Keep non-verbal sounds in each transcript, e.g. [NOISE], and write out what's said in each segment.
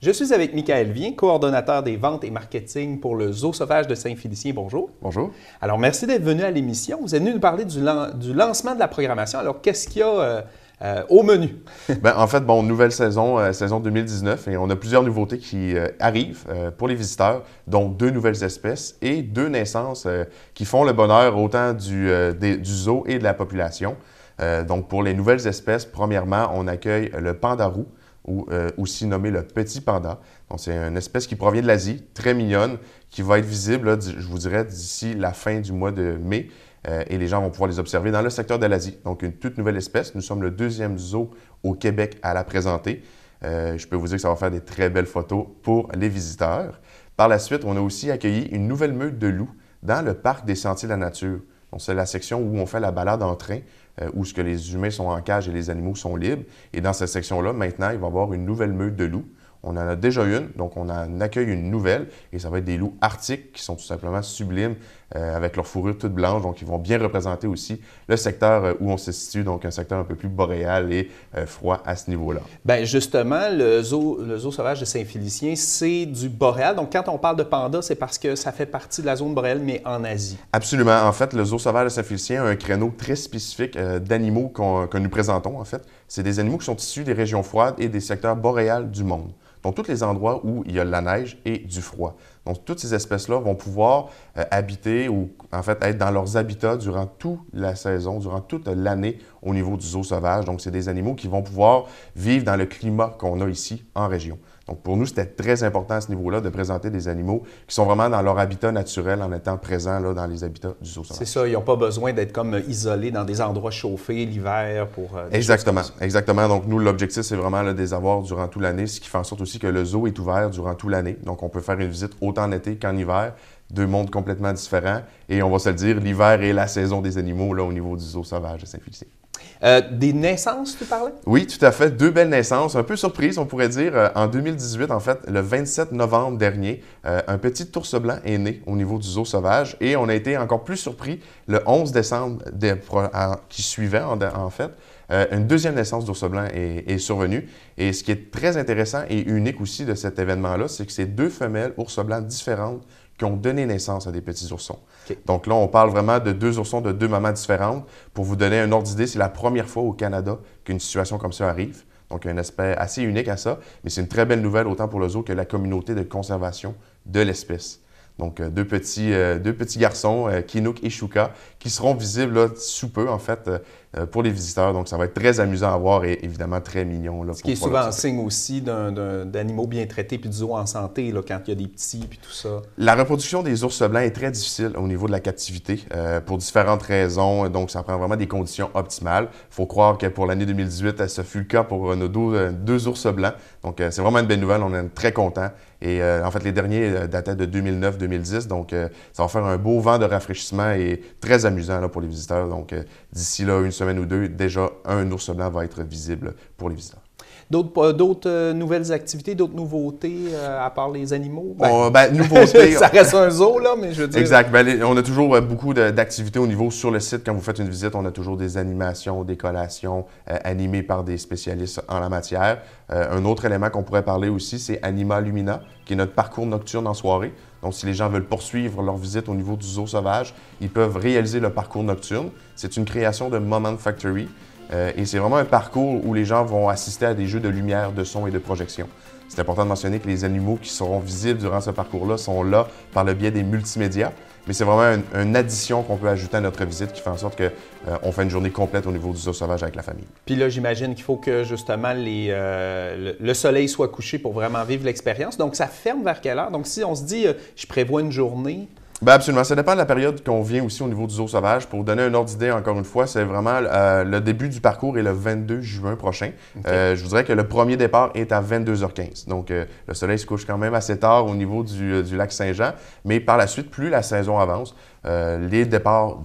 Je suis avec Michael Vien, coordonnateur des ventes et marketing pour le Zoo Sauvage de Saint-Félicien. Bonjour. Bonjour. Alors, merci d'être venu à l'émission. Vous êtes venu nous parler du, lancement de la programmation. Alors, qu'est-ce qu'il y a euh, euh, au menu? [LAUGHS] Ben, en fait, bon, nouvelle saison, euh, saison 2019, et on a plusieurs nouveautés qui arrivent pour les visiteurs, dont deux nouvelles espèces et deux naissances qui font le bonheur autant du, du zoo et de la population. donc, pour les nouvelles espèces, premièrement, on accueille le panda roux ou euh, aussi nommé le petit panda. Donc, c'est une espèce qui provient de l'Asie, très mignonne, qui va être visible, je vous dirais, d'ici la fin du mois de mai. Euh, et les gens vont pouvoir les observer dans le secteur de l'Asie. Donc, une toute nouvelle espèce. Nous sommes le deuxième zoo au Québec à la présenter. Euh, je peux vous dire que ça va faire des très belles photos pour les visiteurs. Par la suite, on a aussi accueilli une nouvelle meute de loups dans le parc des Sentiers de la Nature. Donc, c'est la section où on fait la balade en train euh, où ce que les humains sont en cage et les animaux sont libres. Et dans cette section-là, maintenant, il va y avoir une nouvelle meute de loups. On en a déjà une, donc on en accueille une nouvelle, et ça va être des loups arctiques qui sont tout simplement sublimes euh, avec leur fourrure toute blanche. Donc, ils vont bien représenter aussi le secteur euh, où on se situe, donc un secteur un peu plus boréal et euh, froid à ce niveau-là. Bien, justement, le zoo, sauvage de Saint-Félicien, c'est du boréal. Donc, quand on parle de panda, c'est parce que ça fait partie de la zone boréale, mais en Asie. Absolument. En fait, le zoo sauvage de Saint-Félicien a un créneau très spécifique d'animaux que nous présentons, en fait. C'est des animaux qui sont issus des régions froides et des secteurs boréales du monde. Donc, tous les endroits où il y a de la neige et du froid. Donc, toutes ces espèces-là vont pouvoir euh, habiter ou en fait être dans leurs habitats durant toute la saison, durant toute l'année au niveau du zoo sauvage. Donc, c'est des animaux qui vont pouvoir vivre dans le climat qu'on a ici en région. Donc, pour nous, c'était très important à ce niveau-là de présenter des animaux qui sont vraiment dans leur habitat naturel en étant présents là, dans les habitats du zoo sauvage. C'est ça, ils n'ont pas besoin d'être comme euh, isolés dans des endroits chauffés l'hiver pour. Euh, exactement, exactement. Donc, nous, l'objectif, c'est vraiment de les avoir durant toute l'année, ce qui fait en sorte aussi que le zoo est ouvert durant toute l'année. Donc, on peut faire une visite autant en été qu'en hiver deux mondes complètement différents. Et on va se le dire, l'hiver est la saison des animaux là, au niveau du zoo sauvage à Saint-Félicien. Euh, des naissances, tu parlais? Oui, tout à fait. Deux belles naissances. Un peu surprise, on pourrait dire. Euh, en 2018, en fait, le 27 novembre dernier, euh, un petit ours blanc est né au niveau du zoo sauvage et on a été encore plus surpris le 11 décembre qui suivait, en, fait. une deuxième naissance d'ours blanc est, est, survenue. Et ce qui est très intéressant et unique aussi de cet événement-là, c'est que ces deux femelles ours blancs différentes qui ont donné naissance à des petits oursons. Donc là, on parle vraiment de deux oursons de deux mamans différentes. Pour vous donner un ordre d'idée, c'est la première fois au Canada qu'une situation comme ça arrive. Donc, un aspect assez unique à ça, mais c'est une très belle nouvelle autant pour le zoo que la communauté de conservation de l'espèce. Donc, euh, deux, petits, euh, deux petits garçons, euh, Kinook et Shuka, qui seront visibles sous peu, en fait. Euh, pour les visiteurs. Donc, ça va être très amusant à voir et évidemment très mignon. Ce qui est souvent signe aussi d'animaux bien traités puis du zoo en santé, quand il y a des petits puis tout ça. La reproduction des ours blancs est très difficile au niveau de la captivité euh, pour différentes raisons. Donc, ça prend vraiment des conditions optimales. Il faut croire que pour l'année 2018, ce fut le cas pour euh, nos deux, ours blancs. Donc, c'est vraiment une belle nouvelle. On est très contents. Et en fait, les derniers dataient de 2009-2010. Donc, ça va faire un beau vent de rafraîchissement et très amusant pour les visiteurs. Donc, d'ici là, une semaine ou deux, déjà un ours blanc va être visible pour les visiteurs. D'autres d'autres euh, nouvelles activités, d'autres nouveautés euh, à part les animaux? Ben, oh, ben, [LAUGHS] nouveautés, ça reste un zoo, là, mais je veux dire. Exact. Ben, on a toujours euh, beaucoup d'activités au niveau sur le site. Quand vous faites une visite, on a toujours des animations, des collations animées par des spécialistes en la matière. un autre élément qu'on pourrait parler aussi, c'est Anima Lumina, qui est notre parcours nocturne en soirée. Donc, si les gens veulent poursuivre leur visite au niveau du zoo sauvage, ils peuvent réaliser le parcours nocturne. C'est une création de Moment Factory. Euh, et c'est vraiment un parcours où les gens vont assister à des jeux de lumière, de son et de projection. C'est important de mentionner que les animaux qui seront visibles durant ce parcours-là sont là par le biais des multimédias mais c'est vraiment une, addition qu'on peut ajouter à notre visite qui fait en sorte qu'on euh, on fait une journée complète au niveau du zoo sauvage avec la famille. Puis là, j'imagine qu'il faut que justement euh, le, le, soleil soit couché pour vraiment vivre l'expérience. Donc, ça ferme vers quelle heure? Donc, si on se dit, euh, je prévois une journée, ben absolument. Ça dépend de la période qu'on vient aussi au niveau du zoo sauvage. Pour donner un ordre d'idée, encore une fois, c'est vraiment euh, le début du parcours est le 22 juin prochain. Euh, je vous dirais que le premier départ est à 22h15. Donc, euh, le soleil se couche quand même assez tard au niveau du, lac Saint-Jean. Mais par la suite, plus la saison avance, les départs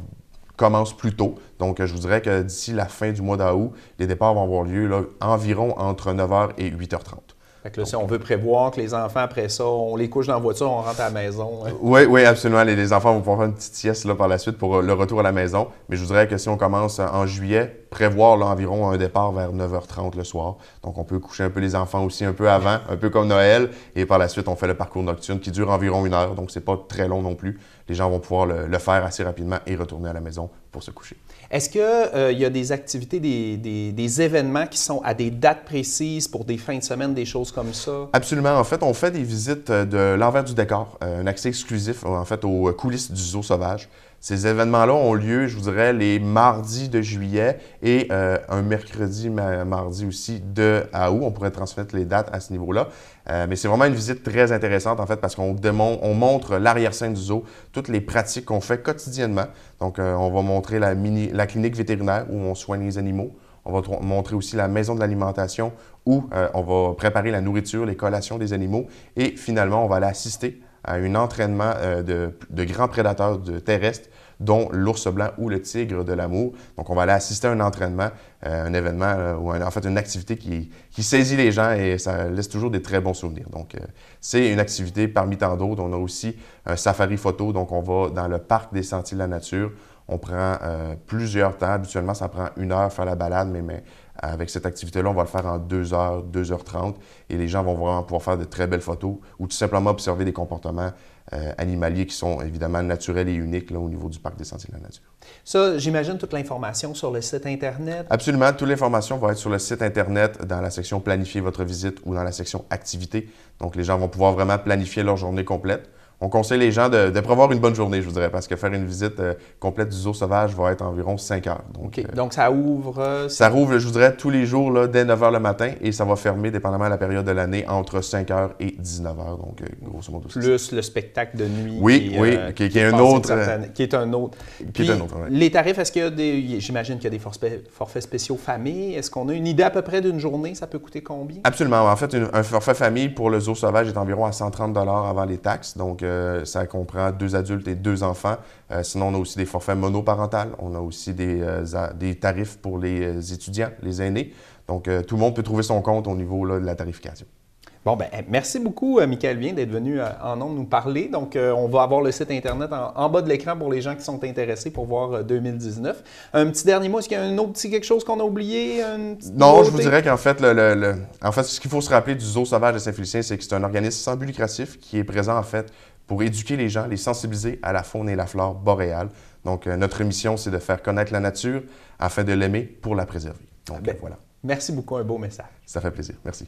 commencent plus tôt. Donc, je vous dirais que d'ici la fin du mois d'août, les départs vont avoir lieu là, environ entre 9h et 8h30. Fait là, si on veut prévoir que les enfants, après ça, on les couche dans la voiture, on rentre à la maison. Hein. Oui, oui, absolument. Les, enfants vont pouvoir faire une petite sieste là, par la suite pour euh, le retour à la maison. Mais je voudrais que si on commence euh, en juillet, prévoir là, environ un départ vers 9h30 le soir. Donc, on peut coucher un peu les enfants aussi un peu avant, un peu comme Noël. Et par la suite, on fait le parcours nocturne qui dure environ une heure. Donc, c'est pas très long non plus. Les gens vont pouvoir le faire assez rapidement et retourner à la maison pour se coucher. Est-ce qu'il euh, il y a des activités, des, des, des, événements qui sont à des dates précises pour des fins de semaine, des choses comme ça? Absolument. En fait, on fait des visites euh, de l'envers du décor, euh, un accès exclusif en fait aux coulisses du zoo sauvage. Ces événements-là ont lieu, je vous dirais, les mardis de juillet et euh, un mercredi, mardi aussi de à août. On pourrait transmettre les dates à ce niveau-là. Euh, mais c'est vraiment une visite très intéressante, en fait, parce qu'on on montre l'arrière-scène du zoo, toutes les pratiques qu'on fait quotidiennement. Donc, euh, on va montrer la, la clinique vétérinaire où on soigne les animaux. On va montrer aussi la maison de l'alimentation où on va préparer la nourriture, les collations des animaux. Et finalement, on va aller assister à un entraînement euh, de, grands prédateurs terrestres, dont l'ours blanc ou le tigre de l'amour. Donc, on va aller assister à un entraînement, euh, un événement, euh, ou en fait une activité qui, qui, saisit les gens et ça laisse toujours des très bons souvenirs. Donc, c'est une activité parmi tant d'autres. On a aussi un safari photo, donc on va dans le parc des Sentiers de la Nature. On prend euh, plusieurs temps. Habituellement, ça prend une heure faire la balade, mais, avec cette activité-là, on va le faire en 2 heures, 2 heures 30 et les gens vont vraiment pouvoir faire de très belles photos ou tout simplement observer des comportements euh, animaliers qui sont évidemment naturels et uniques au niveau du Parc des Sentiers de la Nature. Ça, j'imagine toute l'information sur le site Internet? Absolument. Toute l'information va être sur le site Internet dans la section Planifier votre visite ou dans la section Activité ». Donc, les gens vont pouvoir vraiment planifier leur journée complète on conseille les gens de, prévoir une bonne journée, je vous dirais, parce que faire une visite euh, complète du zoo sauvage va être environ 5 heures. Donc, euh, donc ça ouvre. Euh, ça rouvre, je vous dirais, tous les jours là, dès 9 h le matin et ça va fermer, dépendamment de la période de l'année, entre 5 h et 19 h. Donc, grosso modo. Plus le spectacle de nuit. Oui, qui, oui, qui, est un autre. qui est un autre. Qui est un autre, Les tarifs, est-ce qu'il y a des. J'imagine qu'il y a des forfaits, forfaits spéciaux famille. Est-ce qu'on a une idée à peu près d'une journée Ça peut coûter combien Absolument. En fait, un forfait famille pour le zoo sauvage est environ à 130 avant les taxes. Donc, euh, ça comprend deux adultes et deux enfants. Euh, sinon, on a aussi des forfaits monoparentales. On a aussi des, euh, des tarifs pour les étudiants, les aînés. Donc, tout le monde peut trouver son compte au niveau de la tarification. Bon, ben eh, merci beaucoup, Michael Bien, d'être venu en de nous parler. Donc, on va avoir le site Internet en, bas de l'écran pour les gens qui sont intéressés pour voir 2019. Un petit dernier mot, est-ce qu'il y a un autre petit quelque chose qu'on a oublié? Non, je vous dirais qu'en fait, en fait, ce qu'il faut se rappeler du Zoo sauvage de Saint-Félicien, c'est que c'est un organisme sans but lucratif qui est présent, en fait, pour éduquer les gens, les sensibiliser à la faune et la flore boréale. Donc, euh, notre mission, c'est de faire connaître la nature afin de l'aimer pour la préserver. Donc, voilà. Merci beaucoup, un beau message. Ça fait plaisir. Merci.